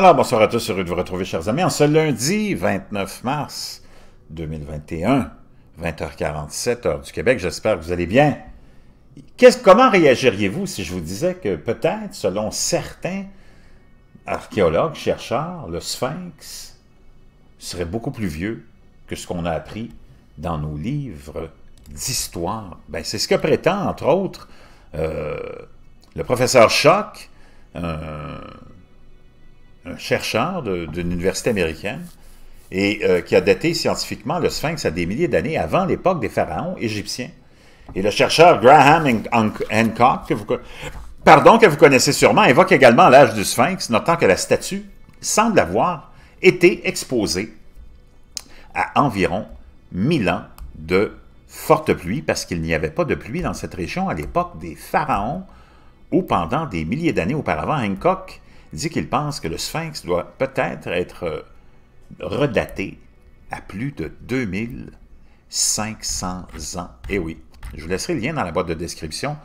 Alors, bonsoir à tous, heureux de vous retrouver, chers amis, en ce lundi 29 mars 2021, 20h47, heure du Québec. J'espère que vous allez bien. comment réagiriez-vous si je vous disais que peut-être, selon certains archéologues, chercheurs, le sphinx serait beaucoup plus vieux que ce qu'on a appris dans nos livres d'histoire? Ben, C'est ce que prétend, entre autres, euh, le professeur Choc, un chercheur d'une université américaine, et euh, qui a daté scientifiquement le sphinx à des milliers d'années avant l'époque des pharaons égyptiens. Et le chercheur Graham Hancock, pardon, que vous connaissez sûrement, évoque également l'âge du sphinx, notant que la statue semble avoir été exposée à environ 1000 ans de forte pluie, parce qu'il n'y avait pas de pluie dans cette région à l'époque des pharaons ou pendant des milliers d'années auparavant. Hancock dit qu'il pense que le sphinx doit peut-être être euh, redaté à plus de 2500 ans. Eh oui, je vous laisserai le lien dans la boîte de description.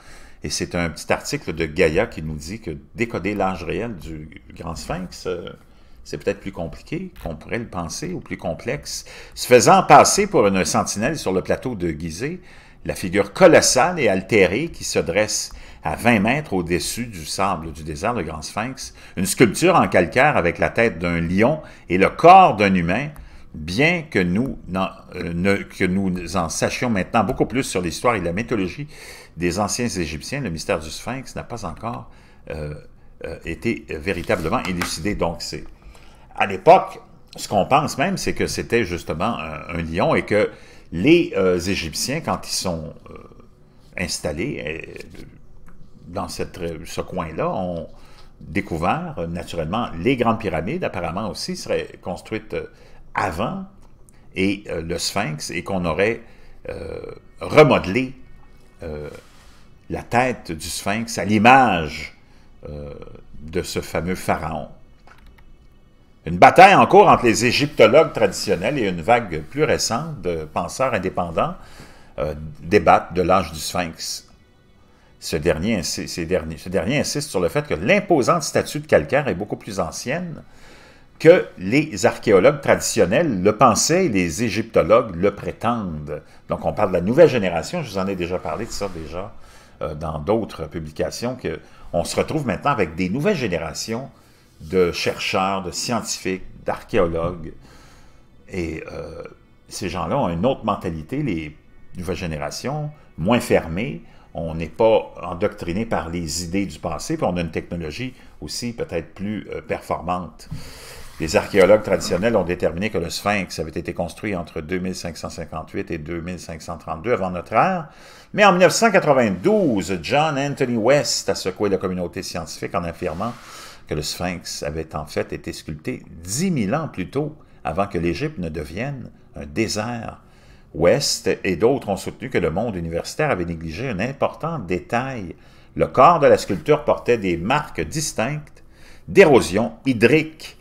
Et c'est un petit article de Gaïa qui nous dit que décoder l'âge réel du grand sphinx, euh, c'est peut-être plus compliqué qu'on pourrait le penser, ou plus complexe. Se faisant passer pour une sentinelle sur le plateau de Gizeh, la figure colossale et altérée qui se dresse à 20 mètres au-dessus du sable du désert de Grand Sphinx, une sculpture en calcaire avec la tête d'un lion et le corps d'un humain, bien que nous, euh, en, sachions maintenant beaucoup plus sur l'histoire et la mythologie des anciens Égyptiens, le mystère du Sphinx n'a pas encore euh, euh, été véritablement élucidé. Donc, c'est à l'époque, ce qu'on pense même, c'est que c'était justement un, lion et que les euh, Égyptiens, quand ils sont euh, installés euh, dans ce coin-là, ont découvert naturellement les grandes pyramides, apparemment aussi, seraient construites avant, et le sphinx, et qu'on aurait remodelé la tête du sphinx à l'image de ce fameux pharaon. Une bataille en cours entre les égyptologues traditionnels et une vague plus récente de penseurs indépendants euh, débattent de l'âge du sphinx. Ce dernier, ce dernier insiste sur le fait que l'imposante statue de calcaire est beaucoup plus ancienne que les archéologues traditionnels le pensaient et les égyptologues le prétendent. Donc on parle de la nouvelle génération, je vous en ai déjà parlé de ça déjà euh, dans d'autres publications, que on se retrouve maintenant avec des nouvelles générations de chercheurs, de scientifiques, d'archéologues. Et euh, ces gens-là ont une autre mentalité, les nouvelles générations, moins fermées. On n'est pas endoctriné par les idées du passé, puis on a une technologie aussi peut-être plus euh, performante. Les archéologues traditionnels ont déterminé que le sphinx avait été construit entre 2558 et 2532 avant notre ère, mais en 1992, John Anthony West a secoué la communauté scientifique en affirmant que le sphinx avait en fait été sculpté dix mille ans plus tôt, avant que l'Égypte ne devienne un désert. West et d'autres ont soutenu que le monde universitaire avait négligé un important détail. Le corps de la sculpture portait des marques distinctes d'érosion hydrique.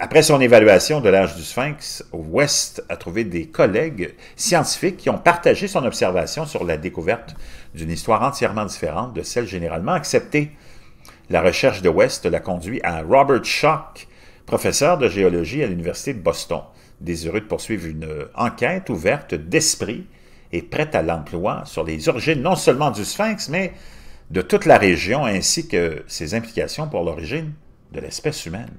Après son évaluation de l'âge du sphinx, West a trouvé des collègues scientifiques qui ont partagé son observation sur la découverte d'une histoire entièrement différente de celle généralement acceptée. La recherche de West la conduit à Robert Schock, professeur de géologie à l'Université de Boston, désireux de poursuivre une enquête ouverte d'esprit et prête à l'emploi sur les origines non seulement du sphinx, mais de toute la région ainsi que ses implications pour l'origine de l'espèce humaine.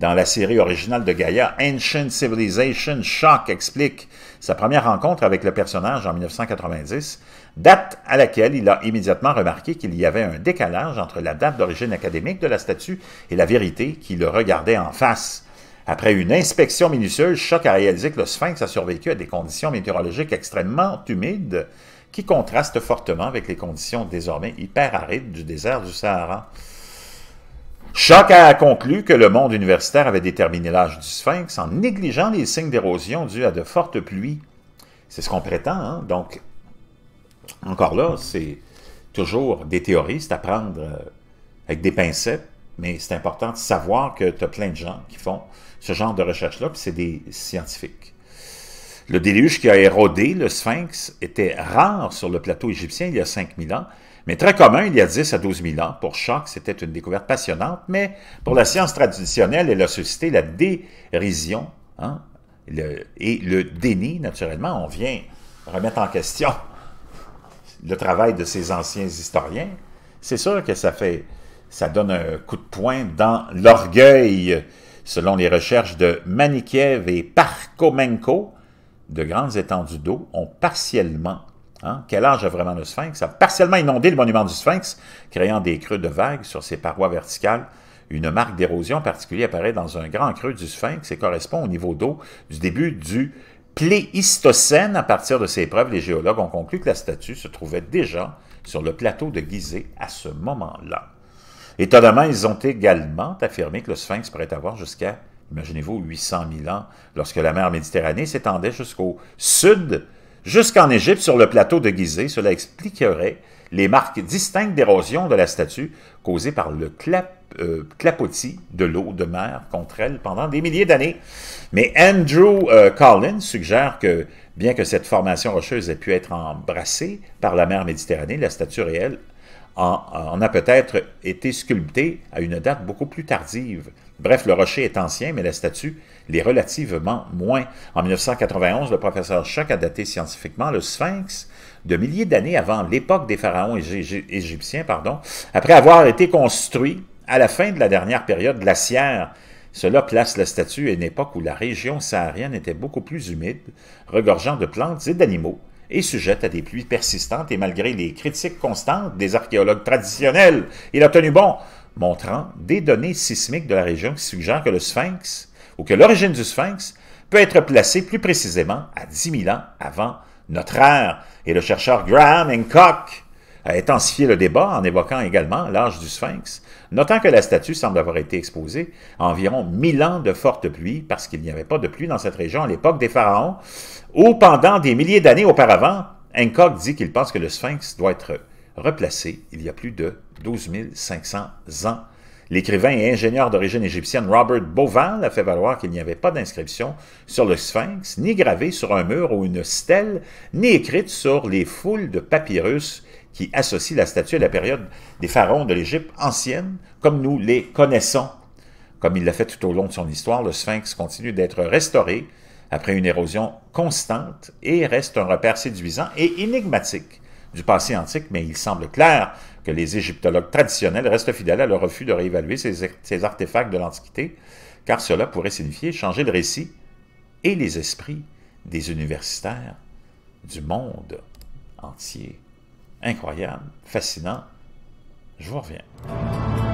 Dans la série originale de Gaia, Ancient Civilization, Shock explique sa première rencontre avec le personnage en 1990, date à laquelle il a immédiatement remarqué qu'il y avait un décalage entre la date d'origine académique de la statue et la vérité qui le regardait en face. Après une inspection minutieuse, Shock a réalisé que le sphinx a survécu à des conditions météorologiques extrêmement humides qui contrastent fortement avec les conditions désormais hyper arides du désert du Sahara. Choc a conclu que le monde universitaire avait déterminé l'âge du sphinx en négligeant les signes d'érosion dus à de fortes pluies. C'est ce qu'on prétend, hein. donc encore là, c'est toujours des théoristes à prendre euh, avec des pincettes, mais c'est important de savoir que tu as plein de gens qui font ce genre de recherche-là, puis c'est des scientifiques. Le déluge qui a érodé le sphinx était rare sur le plateau égyptien il y a 5000 ans, mais très commun il y a 10 à 12 000 ans. Pour Choc, c'était une découverte passionnante, mais pour la science traditionnelle, elle a suscité la dérision hein, et le déni, naturellement. On vient remettre en question le travail de ces anciens historiens. C'est sûr que ça fait, ça donne un coup de poing dans l'orgueil, selon les recherches de Manikiev et Parkomenko, de grandes étendues d'eau ont partiellement, hein, quel âge a vraiment le sphinx, a partiellement inondé le monument du sphinx, créant des creux de vagues sur ses parois verticales. Une marque d'érosion particulière apparaît dans un grand creux du sphinx et correspond au niveau d'eau du début du Pléistocène. À partir de ces preuves, les géologues ont conclu que la statue se trouvait déjà sur le plateau de Gizeh à ce moment-là. Étonnamment, ils ont également affirmé que le sphinx pourrait avoir jusqu'à imaginez-vous, 800 000 ans, lorsque la mer Méditerranée s'étendait jusqu'au sud, jusqu'en Égypte, sur le plateau de Gizeh. Cela expliquerait les marques distinctes d'érosion de la statue causées par le euh, clapotis de l'eau de mer contre elle pendant des milliers d'années. Mais Andrew Carlin euh, Collins suggère que, bien que cette formation rocheuse ait pu être embrassée par la mer Méditerranée, la statue réelle en, a peut-être été sculpté à une date beaucoup plus tardive. Bref, le rocher est ancien, mais la statue l'est relativement moins. En 1991, le professeur Schock a daté scientifiquement le sphinx de milliers d'années avant l'époque des pharaons égyptiens, pardon, après avoir été construit à la fin de la dernière période glaciaire. Cela place la statue à une époque où la région saharienne était beaucoup plus humide, regorgeant de plantes et d'animaux, est sujette à des pluies persistantes et malgré les critiques constantes des archéologues traditionnels, il a tenu bon, montrant des données sismiques de la région qui suggèrent que le sphinx, ou que l'origine du sphinx, peut être placée plus précisément à 10 000 ans avant notre ère. Et le chercheur Graham Hancock intensifié le débat en évoquant également l'âge du sphinx, notant que la statue semble avoir été exposée à environ 1000 ans de fortes pluie, parce qu'il n'y avait pas de pluie dans cette région à l'époque des pharaons, ou pendant des milliers d'années auparavant, Hancock dit qu'il pense que le sphinx doit être replacé il y a plus de 12 500 ans. L'écrivain et ingénieur d'origine égyptienne Robert Boval a fait valoir qu'il n'y avait pas d'inscription sur le sphinx, ni gravée sur un mur ou une stèle, ni écrite sur les foules de papyrus qui associe la statue à la période des pharaons de l'Égypte ancienne, comme nous les connaissons. Comme il l'a fait tout au long de son histoire, le sphinx continue d'être restauré après une érosion constante et reste un repère séduisant et énigmatique du passé antique, mais il semble clair que les égyptologues traditionnels restent fidèles à leur refus de réévaluer ces, artefacts de l'Antiquité, car cela pourrait signifier changer le récit et les esprits des universitaires du monde entier. Incroyable, fascinant. Je vous reviens.